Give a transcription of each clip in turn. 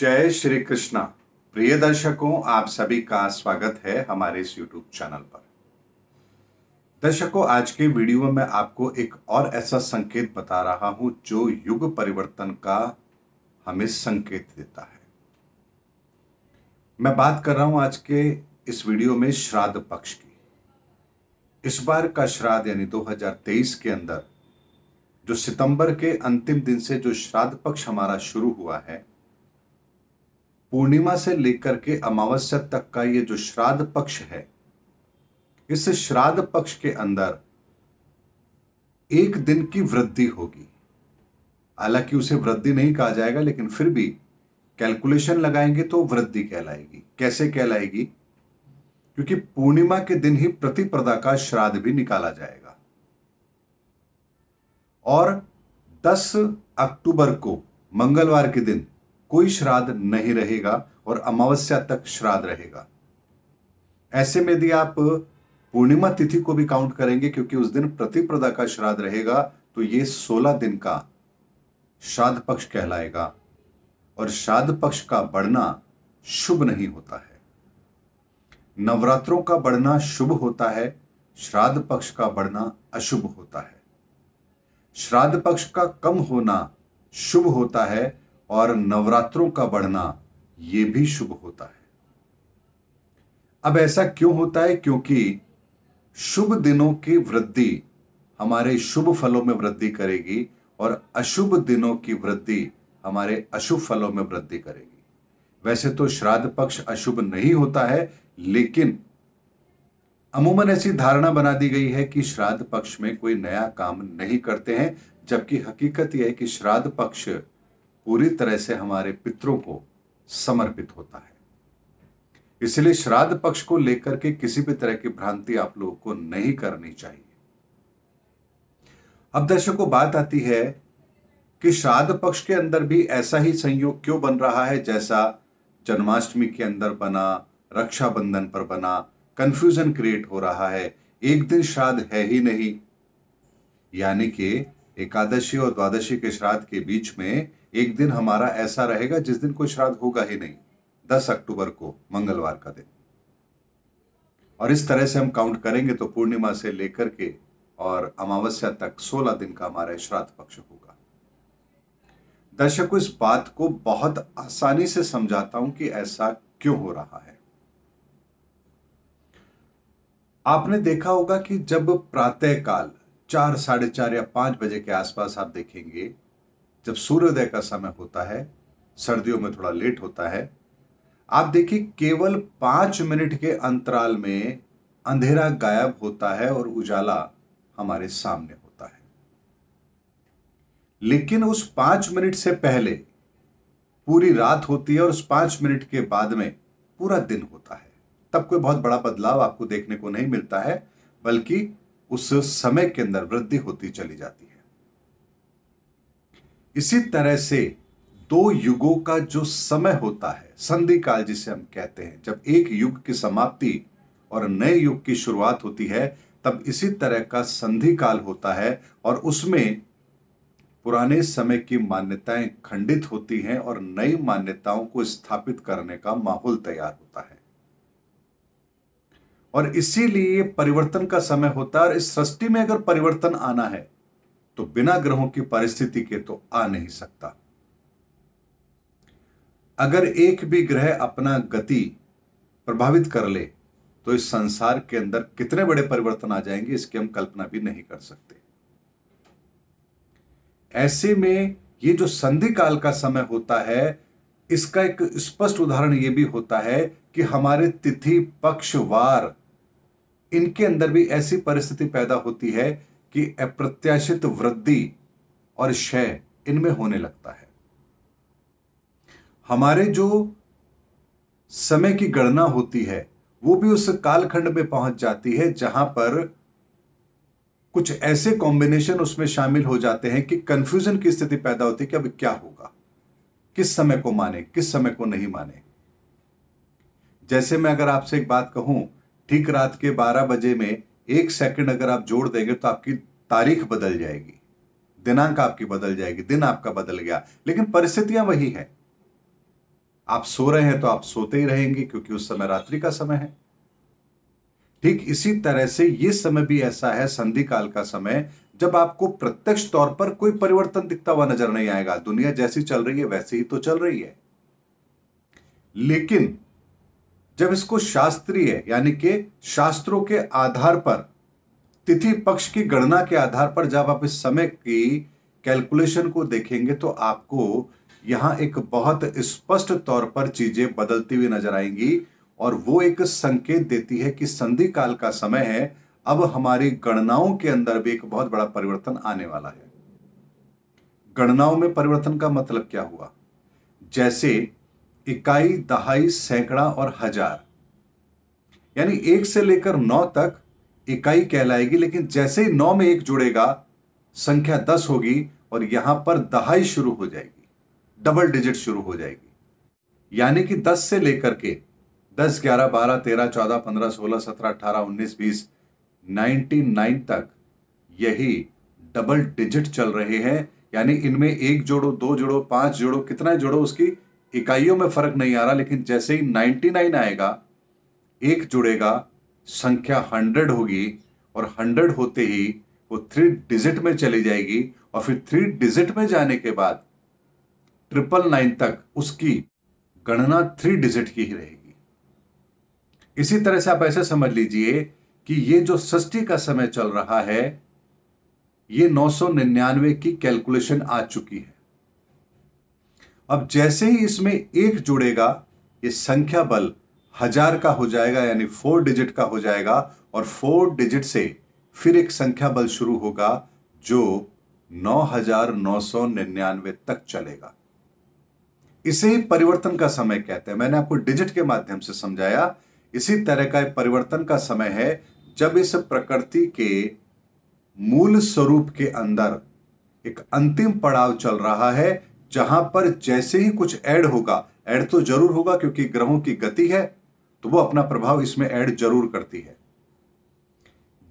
जय श्री कृष्णा प्रिय दर्शकों आप सभी का स्वागत है हमारे इस यूट्यूब चैनल पर दर्शकों आज के वीडियो में आपको एक और ऐसा संकेत बता रहा हूं जो युग परिवर्तन का हमें संकेत देता है मैं बात कर रहा हूं आज के इस वीडियो में श्राद्ध पक्ष की इस बार का श्राद्ध यानी 2023 के अंदर जो सितंबर के अंतिम दिन से जो श्राद्ध पक्ष हमारा शुरू हुआ है पूर्णिमा से लेकर के अमावस्या तक का ये जो श्राद्ध पक्ष है इस श्राद्ध पक्ष के अंदर एक दिन की वृद्धि होगी हालांकि उसे वृद्धि नहीं कहा जाएगा लेकिन फिर भी कैलकुलेशन लगाएंगे तो वृद्धि कहलाएगी कैसे कहलाएगी क्योंकि पूर्णिमा के दिन ही प्रतिप्रदा का श्राद्ध भी निकाला जाएगा और 10 अक्टूबर को मंगलवार के दिन कोई श्राद्ध नहीं रहेगा और अमावस्या तक श्राद्ध रहेगा ऐसे में यदि आप पूर्णिमा तिथि को भी काउंट करेंगे क्योंकि उस दिन प्रतिप्रदा का श्राद्ध रहेगा तो ये सोलह दिन का श्राद्ध पक्ष कहलाएगा और श्राद्ध पक्ष का बढ़ना शुभ नहीं होता है नवरात्रों का बढ़ना शुभ होता है श्राद्ध पक्ष का बढ़ना अशुभ होता है श्राद्ध पक्ष का कम होना शुभ होता है और नवरात्रों का बढ़ना यह भी शुभ होता है अब ऐसा क्यों होता है क्योंकि शुभ दिनों की वृद्धि हमारे शुभ फलों में वृद्धि करेगी और अशुभ दिनों की वृद्धि हमारे अशुभ फलों में वृद्धि करेगी वैसे तो श्राद्ध पक्ष अशुभ नहीं होता है लेकिन अमूमन ऐसी धारणा बना दी गई है कि श्राद्ध पक्ष में कोई नया काम नहीं करते हैं जबकि हकीकत यह है कि श्राद्ध पक्ष पूरी तरह से हमारे पितरों को समर्पित होता है इसलिए श्राद्ध पक्ष को लेकर के किसी भी तरह की भ्रांति आप लोगों को नहीं करनी चाहिए अब दर्शकों बात आती है कि श्राद्ध पक्ष के अंदर भी ऐसा ही संयोग क्यों बन रहा है जैसा जन्माष्टमी के अंदर बना रक्षाबंधन पर बना कंफ्यूजन क्रिएट हो रहा है एक दिन श्राद्ध है ही नहीं यानी कि एकादशी और द्वादशी के श्राद्ध के बीच में एक दिन हमारा ऐसा रहेगा जिस दिन कोई श्राद्ध होगा ही नहीं दस अक्टूबर को मंगलवार का दिन और इस तरह से हम काउंट करेंगे तो पूर्णिमा से लेकर के और अमावस्या तक सोलह दिन का हमारा श्राद्ध पक्ष होगा दर्शकों इस बात को बहुत आसानी से समझाता हूं कि ऐसा क्यों हो रहा है आपने देखा होगा कि जब प्रातः काल चार साढ़े चार या पांच बजे के आसपास आप देखेंगे जब सूर्योदय का समय होता है सर्दियों में थोड़ा लेट होता है आप देखिए केवल पांच मिनट के अंतराल में अंधेरा गायब होता है और उजाला हमारे सामने होता है लेकिन उस पांच मिनट से पहले पूरी रात होती है और उस पांच मिनट के बाद में पूरा दिन होता है तब कोई बहुत बड़ा बदलाव आपको देखने को नहीं मिलता है बल्कि उस समय के अंदर वृद्धि होती चली जाती है इसी तरह से दो युगों का जो समय होता है संधि काल जिसे हम कहते हैं जब एक युग की समाप्ति और नए युग की शुरुआत होती है तब इसी तरह का संधि काल होता है और उसमें पुराने समय की मान्यताएं खंडित होती हैं और नई मान्यताओं को स्थापित करने का माहौल तैयार होता है और इसीलिए परिवर्तन का समय होता है और इस सृष्टि में अगर परिवर्तन आना है तो बिना ग्रहों की परिस्थिति के तो आ नहीं सकता अगर एक भी ग्रह अपना गति प्रभावित कर ले तो इस संसार के अंदर कितने बड़े परिवर्तन आ जाएंगे इसकी हम कल्पना भी नहीं कर सकते ऐसे में ये जो संधि काल का समय होता है इसका एक स्पष्ट उदाहरण यह भी होता है कि हमारे तिथि पक्षवार इनके अंदर भी ऐसी परिस्थिति पैदा होती है की अप्रत्याशित वृद्धि और क्षय इनमें होने लगता है हमारे जो समय की गणना होती है वो भी उस कालखंड में पहुंच जाती है जहां पर कुछ ऐसे कॉम्बिनेशन उसमें शामिल हो जाते हैं कि कंफ्यूजन की स्थिति पैदा होती है कि अब क्या होगा किस समय को माने किस समय को नहीं माने जैसे मैं अगर आपसे एक बात कहूं ठीक रात के 12 बजे में एक सेकंड अगर आप जोड़ देंगे तो आपकी तारीख बदल जाएगी दिनांक आपकी बदल जाएगी दिन आपका बदल गया लेकिन परिस्थितियां वही है आप सो रहे हैं तो आप सोते ही रहेंगे क्योंकि उस समय रात्रि का समय है ठीक इसी तरह से ये समय भी ऐसा है संधि काल का समय जब आपको प्रत्यक्ष तौर पर कोई परिवर्तन दिखता हुआ नजर नहीं आएगा दुनिया जैसी चल रही है वैसे ही तो चल रही है लेकिन जब इसको शास्त्रीय यानी कि शास्त्रों के आधार पर तिथि पक्ष की गणना के आधार पर जब आप इस समय की कैलकुलेशन को देखेंगे तो आपको यहां एक बहुत स्पष्ट तौर पर चीजें बदलती हुई नजर आएंगी और वो एक संकेत देती है कि संधि काल का समय है अब हमारी गणनाओं के अंदर भी एक बहुत बड़ा परिवर्तन आने वाला है गणनाओं में परिवर्तन का मतलब क्या हुआ जैसे इकाई दहाई सैकड़ा और हजार यानी एक से लेकर नौ तक इकाई कहलाएगी लेकिन जैसे ही नौ में एक जुड़ेगा संख्या दस होगी और यहां पर दहाई शुरू हो जाएगी डबल डिजिट शुरू हो जाएगी यानी कि दस से लेकर के दस ग्यारह बारह तेरह चौदह पंद्रह सोलह सत्रह अठारह उन्नीस बीस नाइनटी नाइन तक यही डबल डिजिट चल रहे हैं यानी इनमें एक जोड़ो दो जोड़ो पांच जोड़ो कितना जोड़ो उसकी इकाइयों में फर्क नहीं आ रहा लेकिन जैसे ही नाइन आएगा एक जुड़ेगा संख्या हंड्रेड होगी और हंड्रेड होते ही वो थ्री डिजिट में चली जाएगी और फिर थ्री डिजिट में जाने के बाद ट्रिपल नाइन तक उसकी गणना थ्री डिजिट की ही रहेगी इसी तरह से आप ऐसे समझ लीजिए कि ये जो सष्टी का समय चल रहा है ये 999 की कैलकुलेशन आ चुकी है अब जैसे ही इसमें एक जुड़ेगा ये संख्या बल हजार का हो जाएगा यानी फोर डिजिट का हो जाएगा और फोर डिजिट से फिर एक संख्या बल शुरू होगा जो 9,999 तक चलेगा इसे परिवर्तन का समय कहते हैं मैंने आपको डिजिट के माध्यम से समझाया इसी तरह का एक परिवर्तन का समय है जब इस प्रकृति के मूल स्वरूप के अंदर एक अंतिम पड़ाव चल रहा है जहां पर जैसे ही कुछ ऐड होगा ऐड तो जरूर होगा क्योंकि ग्रहों की गति है तो वो अपना प्रभाव इसमें ऐड जरूर करती है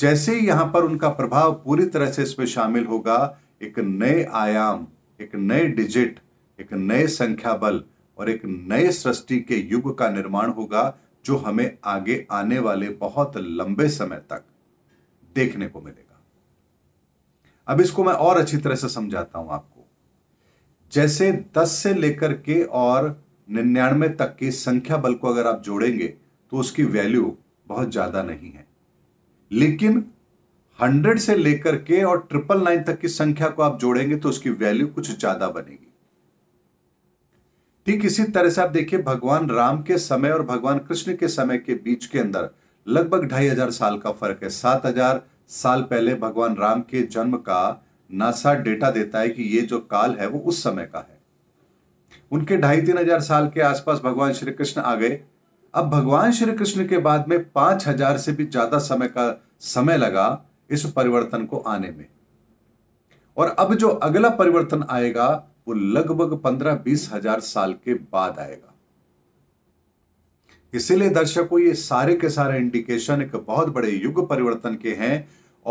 जैसे ही यहां पर उनका प्रभाव पूरी तरह से इसमें शामिल होगा एक नए आयाम एक नए डिजिट एक नए संख्या बल और एक नए सृष्टि के युग का निर्माण होगा जो हमें आगे आने वाले बहुत लंबे समय तक देखने को मिलेगा अब इसको मैं और अच्छी तरह से समझाता हूं आपको जैसे 10 से लेकर के और निन्यानवे तक की संख्या बल को अगर आप जोड़ेंगे तो उसकी वैल्यू बहुत ज़्यादा नहीं है लेकिन 100 से लेकर के और ट्रिपल नाइन तक की संख्या को आप जोड़ेंगे तो उसकी वैल्यू कुछ ज़्यादा बनेगी ठीक इसी तरह से आप देखिए भगवान राम के समय और भगवान कृष्ण के समय के बीच के अंदर लगभग ढाई हजार साल का फर्क है सात हजार साल पहले भगवान राम के जन्म का नासा डेटा देता है कि ये जो काल है वो उस समय का है उनके ढाई तीन हजार साल के आसपास भगवान श्री कृष्ण आ गए अब भगवान श्री कृष्ण के बाद में पांच हजार से भी ज्यादा समय का समय लगा इस परिवर्तन को आने में और अब जो अगला परिवर्तन आएगा वो लगभग पंद्रह बीस हजार साल के बाद आएगा इसीलिए दर्शकों ये सारे के सारे इंडिकेशन एक बहुत बड़े युग परिवर्तन के हैं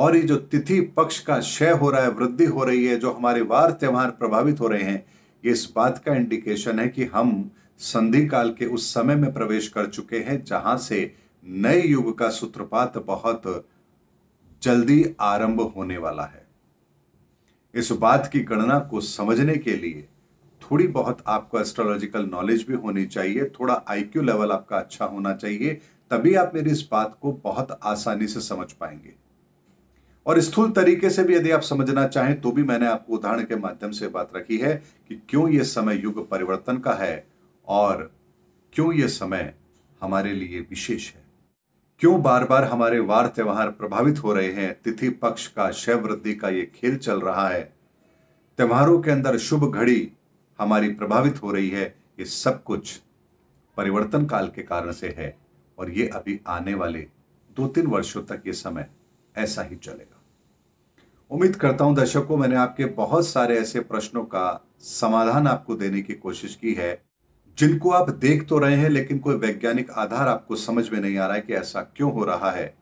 और ये जो तिथि पक्ष का क्षय हो रहा है वृद्धि हो रही है जो हमारे वार त्यौहार प्रभावित हो रहे हैं ये इस बात का इंडिकेशन है कि हम संधि काल के उस समय में प्रवेश कर चुके हैं जहां से नए युग का सूत्रपात बहुत जल्दी आरंभ होने वाला है इस बात की गणना को समझने के लिए थोड़ी बहुत आपको एस्ट्रोलॉजिकल नॉलेज भी होनी चाहिए थोड़ा आईक्यू लेवल आपका अच्छा होना चाहिए तभी आप मेरी इस बात को बहुत आसानी से समझ पाएंगे और स्थूल तरीके से भी यदि आप समझना चाहें तो भी मैंने आपको उदाहरण के माध्यम से बात रखी है कि क्यों ये समय युग परिवर्तन का है और क्यों ये समय हमारे लिए विशेष है क्यों बार बार हमारे वार त्यौहार प्रभावित हो रहे हैं तिथि पक्ष का शैव वृद्धि का ये खेल चल रहा है त्योहारों के अंदर शुभ घड़ी हमारी प्रभावित हो रही है ये सब कुछ परिवर्तन काल के कारण से है और ये अभी आने वाले दो तीन वर्षों तक ये समय ऐसा ही चलेगा उम्मीद करता हूं दर्शकों मैंने आपके बहुत सारे ऐसे प्रश्नों का समाधान आपको देने की कोशिश की है जिनको आप देख तो रहे हैं लेकिन कोई वैज्ञानिक आधार आपको समझ में नहीं आ रहा है कि ऐसा क्यों हो रहा है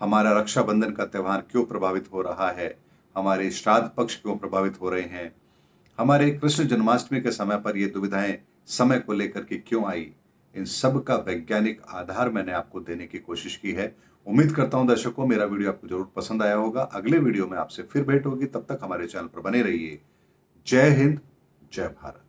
हमारा रक्षाबंधन का त्यौहार क्यों प्रभावित हो रहा है हमारे श्राद्ध पक्ष क्यों प्रभावित हो रहे हैं हमारे कृष्ण जन्माष्टमी के समय पर ये दुविधाएं समय को लेकर के क्यों आई इन सब का वैज्ञानिक आधार मैंने आपको देने की कोशिश की है उम्मीद करता हूं दर्शकों मेरा वीडियो आपको जरूर पसंद आया होगा अगले वीडियो में आपसे फिर भेंट होगी तब तक हमारे चैनल पर बने रहिए जय हिंद जय भारत